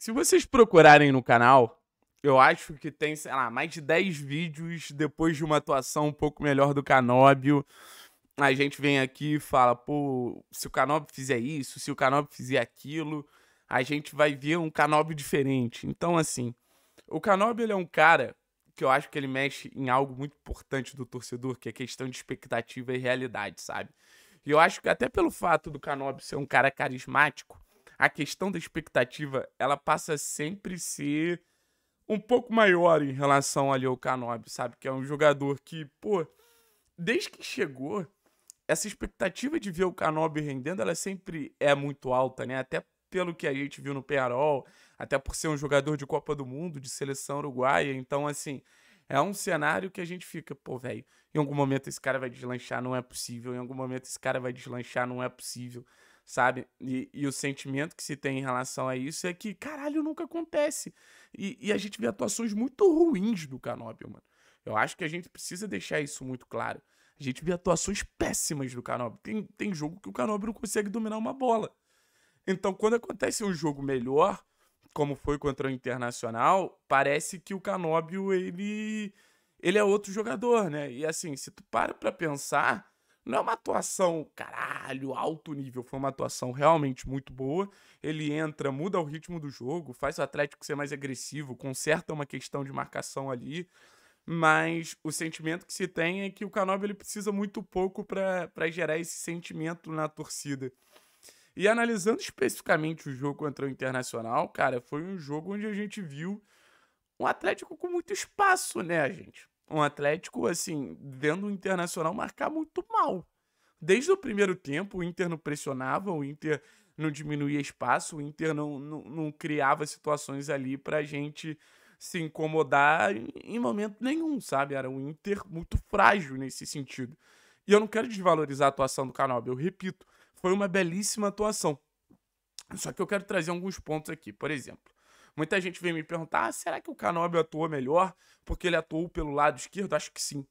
Se vocês procurarem no canal, eu acho que tem, sei lá, mais de 10 vídeos depois de uma atuação um pouco melhor do Canóbio. A gente vem aqui e fala, pô, se o Canóbio fizer isso, se o Canóbio fizer aquilo, a gente vai ver um Canóbio diferente. Então, assim, o Canóbio ele é um cara que eu acho que ele mexe em algo muito importante do torcedor, que é a questão de expectativa e realidade, sabe? E eu acho que até pelo fato do Canóbio ser um cara carismático, a questão da expectativa ela passa sempre a ser um pouco maior em relação ali ao Canob, sabe? Que é um jogador que, pô, desde que chegou, essa expectativa de ver o Canob rendendo, ela sempre é muito alta, né? Até pelo que a gente viu no Penarol, até por ser um jogador de Copa do Mundo, de seleção uruguaia. Então, assim, é um cenário que a gente fica, pô, velho, em algum momento esse cara vai deslanchar, não é possível. Em algum momento esse cara vai deslanchar, não é possível sabe? E, e, o sentimento que se tem em relação a isso é que, caralho, nunca acontece. E, e a gente vê atuações muito ruins do Canóbio, mano. Eu acho que a gente precisa deixar isso muito claro. A gente vê atuações péssimas do Canóbio. Tem, tem jogo que o Canóbio não consegue dominar uma bola. Então, quando acontece um jogo melhor, como foi contra o Internacional, parece que o Canóbio, ele... Ele é outro jogador, né? E assim, se tu para pra pensar, não é uma atuação, caralho, alto nível. Foi uma atuação realmente muito boa. Ele entra, muda o ritmo do jogo, faz o Atlético ser mais agressivo, conserta uma questão de marcação ali. Mas o sentimento que se tem é que o Canobi ele precisa muito pouco para gerar esse sentimento na torcida. E analisando especificamente o jogo contra o Internacional, cara, foi um jogo onde a gente viu um Atlético com muito espaço, né, gente? um Atlético, assim, vendo o Internacional marcar muito mal. Desde o primeiro tempo, o Inter não pressionava, o Inter não diminuía espaço, o Inter não, não, não criava situações ali a gente se incomodar em momento nenhum, sabe? Era um Inter muito frágil nesse sentido. E eu não quero desvalorizar a atuação do canal, eu repito, foi uma belíssima atuação. Só que eu quero trazer alguns pontos aqui. Por exemplo, Muita gente vem me perguntar: ah, será que o Canóbio atuou melhor porque ele atuou pelo lado esquerdo? Acho que sim.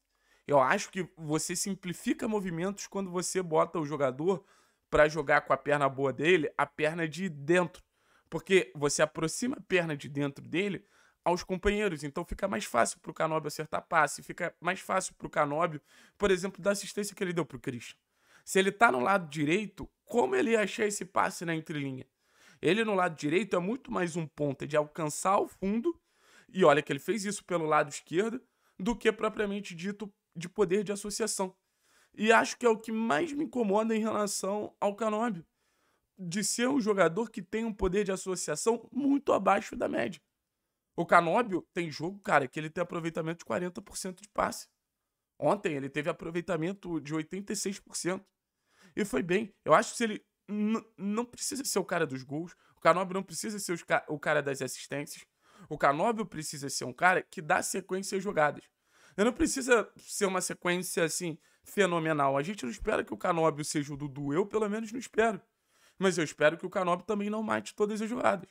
Eu acho que você simplifica movimentos quando você bota o jogador para jogar com a perna boa dele, a perna de dentro. Porque você aproxima a perna de dentro dele aos companheiros. Então fica mais fácil para o Canóbio acertar passe, fica mais fácil para o Canóbio, por exemplo, da assistência que ele deu para o Christian. Se ele está no lado direito, como ele ia achar esse passe na entrelinha? Ele no lado direito é muito mais um ponta de alcançar o fundo, e olha que ele fez isso pelo lado esquerdo, do que propriamente dito de poder de associação. E acho que é o que mais me incomoda em relação ao Canóbio, de ser um jogador que tem um poder de associação muito abaixo da média. O Canóbio tem jogo, cara, que ele tem aproveitamento de 40% de passe. Ontem ele teve aproveitamento de 86%. E foi bem. Eu acho que se ele não precisa ser o cara dos gols. O Canóbio não precisa ser ca o cara das assistências. O Canóbio precisa ser um cara que dá sequência às jogadas. Ele não precisa ser uma sequência assim fenomenal. A gente não espera que o Canóbio seja o Dudu. Eu, pelo menos, não espero. Mas eu espero que o Canóbio também não mate todas as jogadas.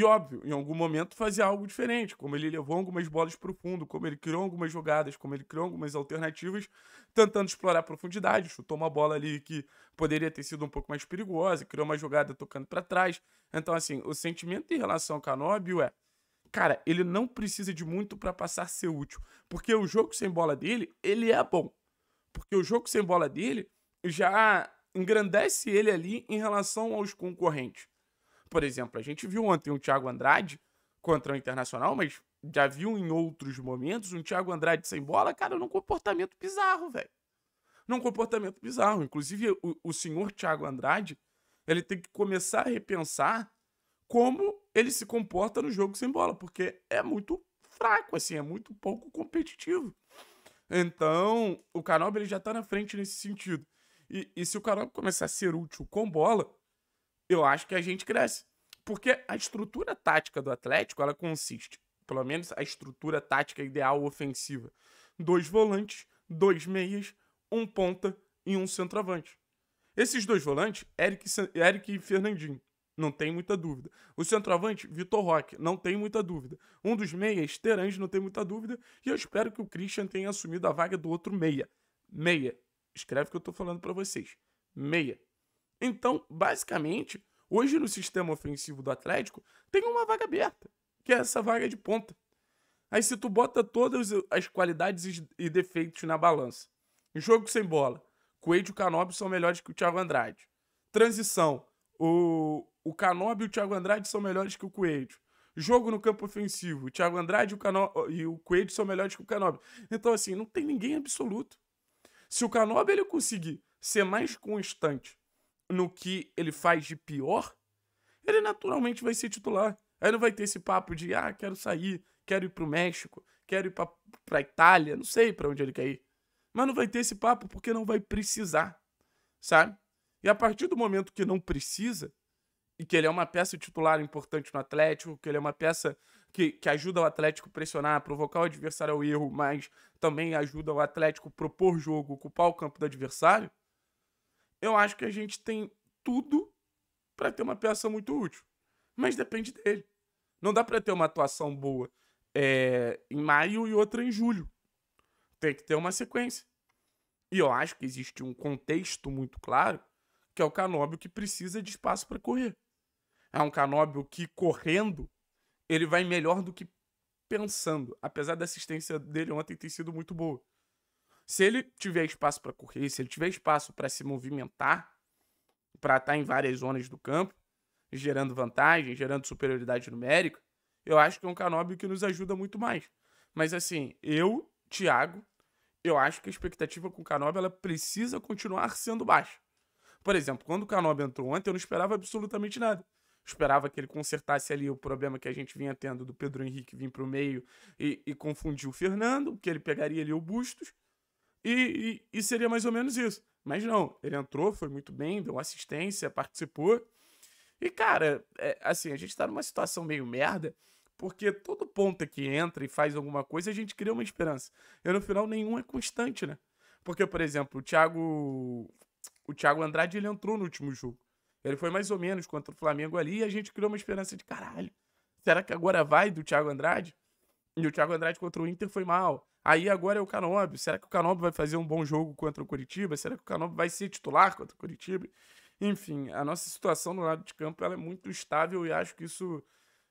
E óbvio, em algum momento fazia algo diferente, como ele levou algumas bolas para o fundo, como ele criou algumas jogadas, como ele criou algumas alternativas, tentando explorar a profundidade, chutou uma bola ali que poderia ter sido um pouco mais perigosa, criou uma jogada tocando para trás. Então, assim, o sentimento em relação ao Canóbio é, cara, ele não precisa de muito para passar a ser útil, porque o jogo sem bola dele, ele é bom. Porque o jogo sem bola dele já engrandece ele ali em relação aos concorrentes. Por exemplo, a gente viu ontem o Thiago Andrade contra o Internacional, mas já viu em outros momentos um Thiago Andrade sem bola, cara, num comportamento bizarro, velho. Num comportamento bizarro. Inclusive, o, o senhor Thiago Andrade, ele tem que começar a repensar como ele se comporta no jogo sem bola, porque é muito fraco, assim, é muito pouco competitivo. Então, o Canob ele já tá na frente nesse sentido. E, e se o Canob começar a ser útil com bola, eu acho que a gente cresce. Porque a estrutura tática do Atlético, ela consiste, pelo menos a estrutura tática ideal ofensiva, dois volantes, dois meias, um ponta e um centroavante. Esses dois volantes, Eric, Eric e Fernandinho, não tem muita dúvida. O centroavante, Vitor Roque, não tem muita dúvida. Um dos meias, Terange, não tem muita dúvida. E eu espero que o Christian tenha assumido a vaga do outro meia. Meia. Escreve o que eu tô falando para vocês. Meia. Então, basicamente, hoje no sistema ofensivo do Atlético tem uma vaga aberta, que é essa vaga de ponta. Aí se tu bota todas as qualidades e defeitos na balança. Jogo sem bola. Coelho e o Canobi são melhores que o Thiago Andrade. Transição. O, o Canobi e o Thiago Andrade são melhores que o Coelho. Jogo no campo ofensivo. O Thiago Andrade o Cano... e o Coelho são melhores que o Canobi. Então, assim, não tem ninguém absoluto. Se o Canobi ele conseguir ser mais constante no que ele faz de pior, ele naturalmente vai ser titular. Aí não vai ter esse papo de, ah, quero sair, quero ir pro México, quero ir pra, pra Itália, não sei para onde ele quer ir. Mas não vai ter esse papo porque não vai precisar, sabe? E a partir do momento que não precisa, e que ele é uma peça titular importante no Atlético, que ele é uma peça que, que ajuda o Atlético a pressionar, a provocar o adversário ao erro, mas também ajuda o Atlético a propor jogo, ocupar o campo do adversário, eu acho que a gente tem tudo para ter uma peça muito útil. Mas depende dele. Não dá para ter uma atuação boa é, em maio e outra em julho. Tem que ter uma sequência. E eu acho que existe um contexto muito claro, que é o Canóbio que precisa de espaço para correr. É um Canóbio que correndo, ele vai melhor do que pensando, apesar da assistência dele ontem ter sido muito boa. Se ele tiver espaço para correr, se ele tiver espaço para se movimentar, para estar tá em várias zonas do campo, gerando vantagem, gerando superioridade numérica, eu acho que é um Canóbio que nos ajuda muito mais. Mas assim, eu, Thiago, eu acho que a expectativa com o Canóbio ela precisa continuar sendo baixa. Por exemplo, quando o Canóbio entrou ontem, eu não esperava absolutamente nada. esperava que ele consertasse ali o problema que a gente vinha tendo do Pedro Henrique vir para o meio e, e confundir o Fernando, que ele pegaria ali o Bustos e, e, e seria mais ou menos isso. Mas não, ele entrou, foi muito bem, deu assistência, participou. E, cara, é, assim, a gente tá numa situação meio merda, porque todo ponta que entra e faz alguma coisa, a gente cria uma esperança. E no final, nenhum é constante, né? Porque, por exemplo, o Thiago. O Thiago Andrade ele entrou no último jogo. Ele foi mais ou menos contra o Flamengo ali e a gente criou uma esperança de caralho. Será que agora vai do Thiago Andrade? E o Thiago Andrade contra o Inter foi mal. Aí agora é o Canob. Será que o Canob vai fazer um bom jogo contra o Curitiba? Será que o Canob vai ser titular contra o Curitiba? Enfim, a nossa situação no lado de campo é muito estável e acho que isso,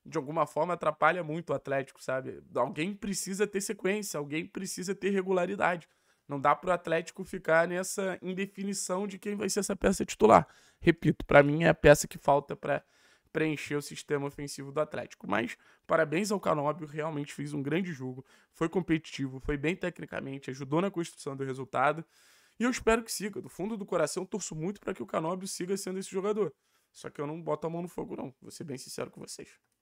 de alguma forma, atrapalha muito o Atlético, sabe? Alguém precisa ter sequência, alguém precisa ter regularidade. Não dá para o Atlético ficar nessa indefinição de quem vai ser essa peça titular. Repito, para mim é a peça que falta para preencher o sistema ofensivo do Atlético. Mas parabéns ao Canóbio, realmente fez um grande jogo, foi competitivo, foi bem tecnicamente, ajudou na construção do resultado. E eu espero que siga. Do fundo do coração, torço muito para que o Canóbio siga sendo esse jogador. Só que eu não boto a mão no fogo, não. Vou ser bem sincero com vocês.